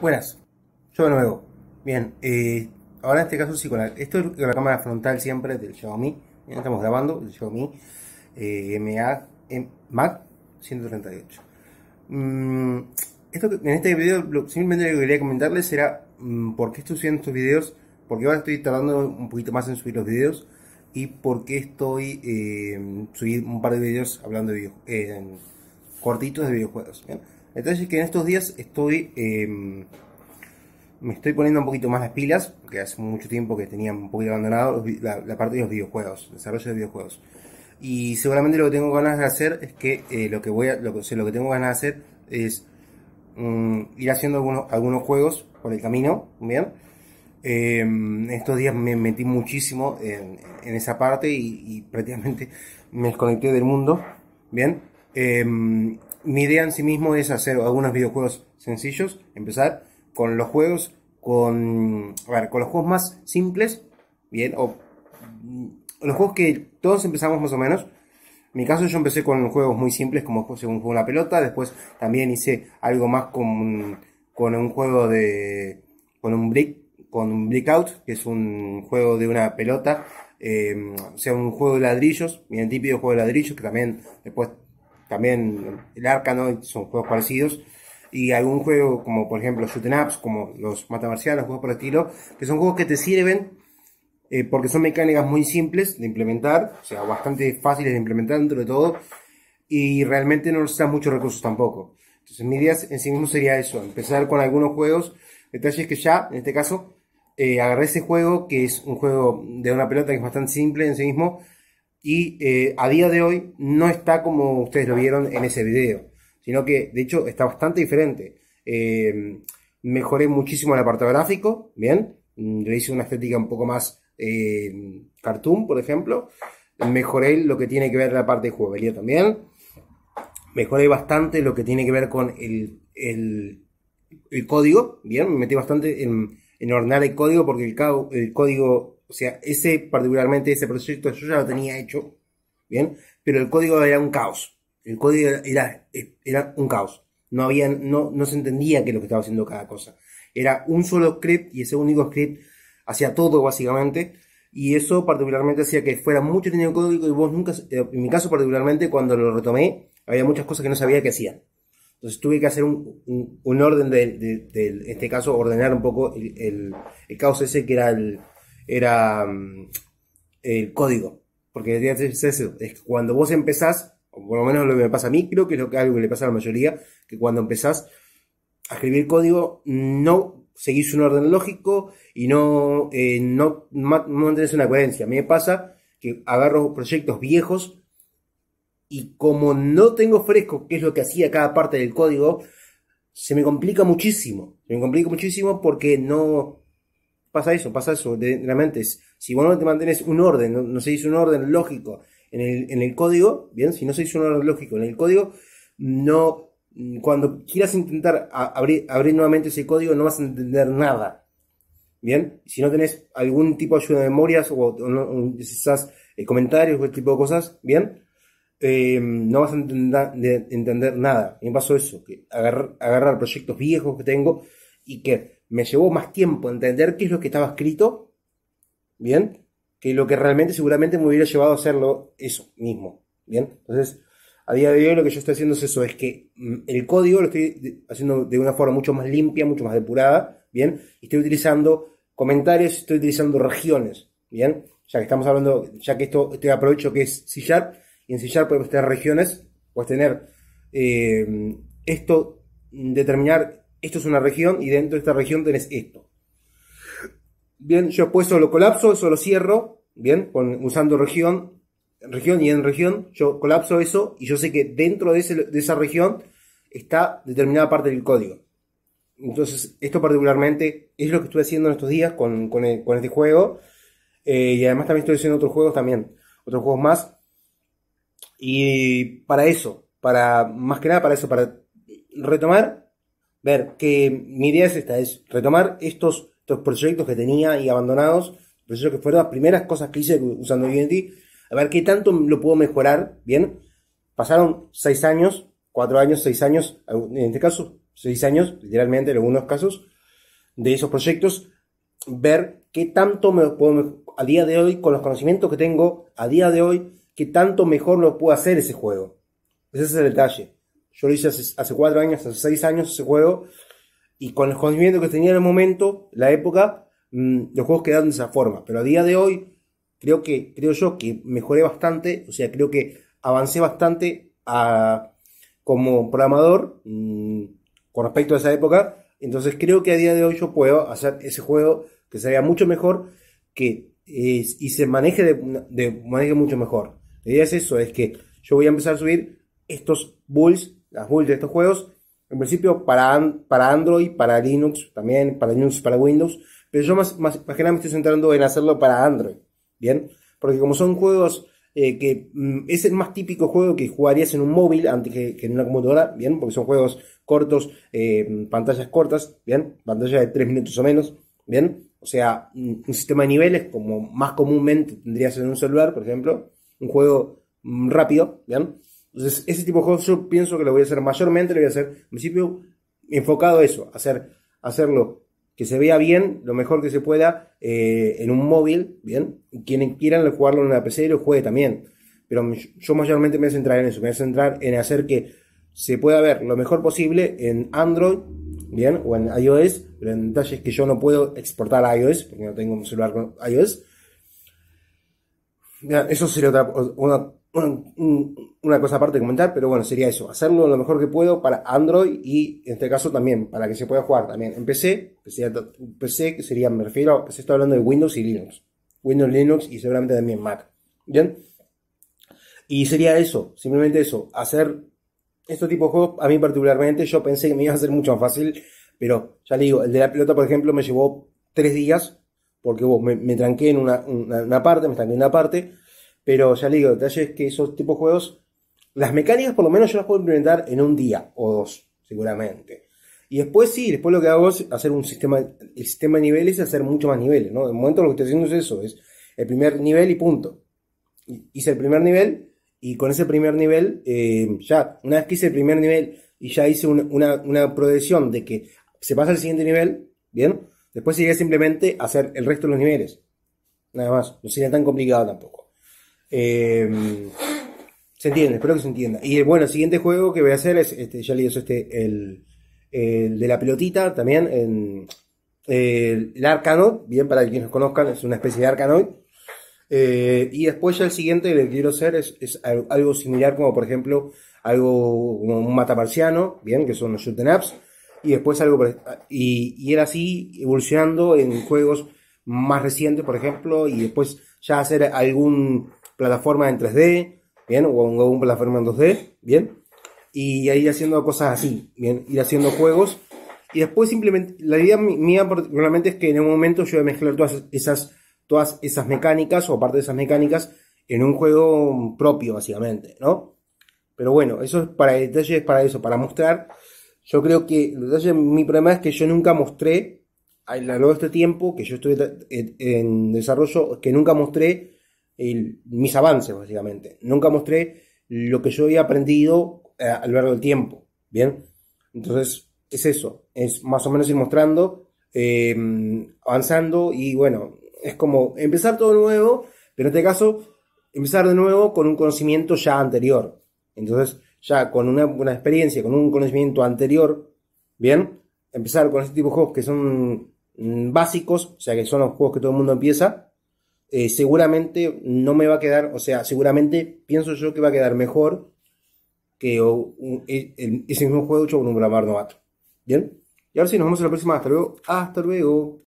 Buenas, yo de nuevo. Bien, eh, ahora en este caso sí, con la, esto es la cámara frontal siempre del Xiaomi. ya estamos grabando el Xiaomi eh, MA, Mac 138. Mm, esto, en este video simplemente lo que quería comentarles era mm, por qué estoy subiendo estos videos, por qué ahora estoy tardando un poquito más en subir los videos y por qué estoy eh, subir un par de videos hablando de eh, en cortitos de videojuegos. Bien entonces es que en estos días estoy... Em, me estoy poniendo un poquito más las pilas, que hace mucho tiempo que tenía un poquito abandonado la, parte de los videojuegos, desarrollo de videojuegos. Y seguramente lo que tengo ganas de hacer es que eh, lo que voy lo, lo que tengo ganas de hacer es mm, ir haciendo algunos, algunos juegos por el camino, bien. Em, en estos días me metí muchísimo en, esa parte y, prácticamente me desconecté del mundo, bien. Em, mi idea en sí mismo es hacer algunos videojuegos sencillos, empezar con los juegos con con los juegos más simples, bien, mm, los juegos que todos empezamos más o menos. En mi caso yo empecé con juegos muy simples como según juego la pelota, después también hice algo más con, un juego de con un brick con un que es un juego de una pelota, eh, sea, un juego de ladrillos, bien típico juego de ladrillos que también después también el Arkanoid son juegos parecidos, y algún juego como por ejemplo Shooting em Ups, como los los juegos por el estilo, que son juegos que te sirven eh, porque son mecánicas muy simples de implementar, o sea, bastante fáciles de implementar dentro de todo, y realmente no necesitan muchos recursos tampoco. Entonces mi idea en sí mismo sería eso, empezar con algunos juegos, detalles que ya, en este caso, eh, agarré ese juego, que es un juego de una pelota que es bastante simple en sí mismo, y eh, a día de hoy no está como ustedes lo vieron en ese video, sino que de hecho está bastante diferente. Eh, mejoré muchísimo el apartado gráfico, bien, mm, le hice una estética un poco más eh, cartoon, por ejemplo, mejoré lo que tiene que ver la parte de jugabilidad también, mejoré bastante lo que tiene que ver con el, el, código, bien, me metí bastante en, ordenar el código porque el código o sea, ese particularmente, ese proyecto yo ya lo tenía hecho, ¿bien? Pero el código era un caos. El código era, era un caos. No, había, no, no se entendía qué es lo que estaba haciendo cada cosa. Era un solo script y ese único script hacía todo, básicamente. Y eso particularmente hacía que fuera mucho dinero de código y vos nunca, eh, en mi caso particularmente, cuando lo retomé, había muchas cosas que no sabía que hacían. Entonces tuve que hacer un, un, orden de, de, este caso, ordenar un poco el, el, el caos ese que era el, era mm, el código. Porque es cuando vos empezás, o por lo menos lo que me pasa a mí, creo que es lo que algo que le pasa a la mayoría, que cuando empezás a escribir código, no seguís un orden lógico y no, eh, no, no una coherencia. A mí me pasa que agarro proyectos viejos y como no tengo fresco qué es lo que hacía cada parte del código, se me complica muchísimo. Se me complica muchísimo porque no, pasa eso, pasa eso, de, la mente. Si vos no te mantienes un orden, no, se dice un orden lógico en el, en el código, bien, si no se hizo un orden lógico en el código, no, cuando quieras intentar abrir, abrir nuevamente ese código no vas a entender nada. Bien, si no tenés algún tipo de ayuda de memorias o, o, eh, comentarios o este tipo de cosas, bien, eh, no vas a entender, entender nada. Y me pasó eso, que agarrar proyectos viejos que tengo y que me llevó más tiempo entender qué es lo que estaba escrito, ¿bien? Que lo que realmente seguramente me hubiera llevado a hacerlo eso mismo, ¿bien? Entonces, a día de hoy lo que yo estoy haciendo es eso, es que mm, el código lo estoy haciendo de una forma mucho más limpia, mucho más depurada, ¿bien? Y estoy utilizando comentarios, estoy utilizando regiones, ¿bien? Ya que estamos hablando, ya que esto, estoy aprovecho que es C y en C podemos tener regiones, puedes tener eh, esto, determinar esto es una región y dentro de esta región tenés esto. Bien, yo después solo colapso, eso lo cierro, bien, con, usando región, región y en región, yo colapso eso y yo sé que dentro de, de esa región está determinada parte del código. Entonces, esto particularmente es lo que estoy haciendo en estos días con, este juego. Eh, y además también estoy haciendo otros juegos también, otros juegos más. Y para eso, para más que nada para eso, para retomar ver que mi idea es esta, es retomar estos, estos proyectos que tenía y abandonados, proyectos que fueron las primeras cosas que hice usando Unity, a ver qué tanto lo puedo mejorar, ¿bien? Pasaron seis años, cuatro años, seis años, en este caso, seis años, literalmente en algunos casos, de esos proyectos, ver qué tanto me puedo, a día de hoy, con los conocimientos que tengo, a día de hoy, qué tanto mejor lo puedo hacer ese juego. Ese es el detalle. Yo lo hice hace, cuatro años, hace seis años ese juego, y con los conocimientos que tenía en el momento, la época, mm, los juegos quedaron de esa forma. Pero a día de hoy, creo que, creo yo que mejoré bastante, o sea, creo que avancé bastante como programador mm, con respecto a esa época. Entonces creo que a día de hoy yo puedo hacer ese juego que sería mucho mejor que, eh, y se maneje, de, de, maneje mucho mejor. La idea es eso, es que yo voy a empezar a subir estos bulls las builds de estos juegos. En principio para, para Android, para Linux también, para Linux, para Windows. Pero yo más, más, me estoy centrando en hacerlo para Android. Bien, porque como son juegos eh, que mm, es el más típico juego que jugarías en un móvil antes que, en una computadora, bien, porque son juegos cortos, eh, pantallas cortas, bien, pantalla de 3 minutos o menos, bien, o sea, mm, un, sistema de niveles como más comúnmente tendrías en un celular, por ejemplo, un juego mm, rápido, bien, entonces, ese tipo de juegos yo pienso que lo voy a hacer mayormente, lo voy a hacer, en principio, enfocado a eso, hacer, hacerlo que se vea bien, lo mejor que se pueda, eh, en un móvil, bien, quienes quieran jugarlo en una PC lo juegue también. Pero yo mayormente me voy a centrar en eso, me voy a centrar en hacer que se pueda ver lo mejor posible en Android, bien, o en iOS, pero en detalles que yo no puedo exportar a iOS, porque no tengo un celular con iOS. eso sería otra, una cosa aparte de comentar, pero bueno, sería eso, hacerlo lo mejor que puedo para Android y en este caso también, para que se pueda jugar también en PC, que sería, PC, que sería, me refiero, se pues está hablando de Windows y Linux, Windows, Linux y seguramente también Mac, ¿bien? Y sería eso, simplemente eso, hacer este tipo de juegos, a mí particularmente, yo pensé que me iba a ser mucho más fácil, pero ya le digo, el de la pelota, por ejemplo, me llevó tres días, porque me, tranqué en una, una, parte, me tranqué en una parte, pero ya le digo, detalle es que esos tipos de juegos, las mecánicas por lo menos yo las puedo implementar en un día o dos, seguramente. Y después sí, después lo que hago es hacer un sistema, el sistema de niveles y hacer mucho más niveles, ¿no? De momento lo que estoy haciendo es eso, es el primer nivel y punto. Hice el primer nivel y con ese primer nivel, eh, ya, una vez que hice el primer nivel y ya hice una, una, progresión de que se pasa al siguiente nivel, ¿bien? Después sería simplemente hacer el resto de los niveles. Nada más, no sería tan complicado tampoco. Em, se entiende, espero que se entienda. Y bueno, el siguiente juego que voy a hacer es, este, ya le eso este, el, de la pelotita también, en, el, el Arcanoid, bien para quienes conozcan, es una especie de Arcanoid. Eh, y después ya el siguiente que quiero hacer es, algo similar como por ejemplo algo como un mata marciano, bien, que son los shoot apps. y después algo y, y era así evolucionando en juegos más recientes, por ejemplo, y después ya hacer algún plataforma en 3D, ¿bien? O un, plataforma en 2D, ¿bien? Y ahí haciendo cosas así, ¿bien? Ir haciendo juegos. Y después simplemente, la idea mía realmente es que en un momento yo voy a mezclar todas esas, todas esas mecánicas o parte de esas mecánicas en un juego propio, básicamente, ¿no? Pero bueno, eso es para detalles, para eso, para mostrar. Yo creo que mi problema es que yo nunca mostré, a lo largo de este tiempo que yo estuve eh, en desarrollo, que nunca mostré mis avances, básicamente. Nunca mostré lo que yo había aprendido eh, a lo largo del tiempo. Bien, entonces es eso, es más o menos ir mostrando, em, avanzando y bueno, es como empezar todo nuevo, pero en este caso, empezar de nuevo con un conocimiento ya anterior. Entonces, ya con una, una experiencia, con un conocimiento anterior, bien, empezar con este tipo de juegos que son mm, básicos, o sea que son los juegos que todo el mundo empieza, eh, seguramente no me va a quedar, o sea, seguramente pienso yo que va a quedar mejor que e, ese mismo juego hecho con un grabar novato. ¿Bien? Y ahora sí, nos vemos en la próxima. Hasta luego. Hasta luego.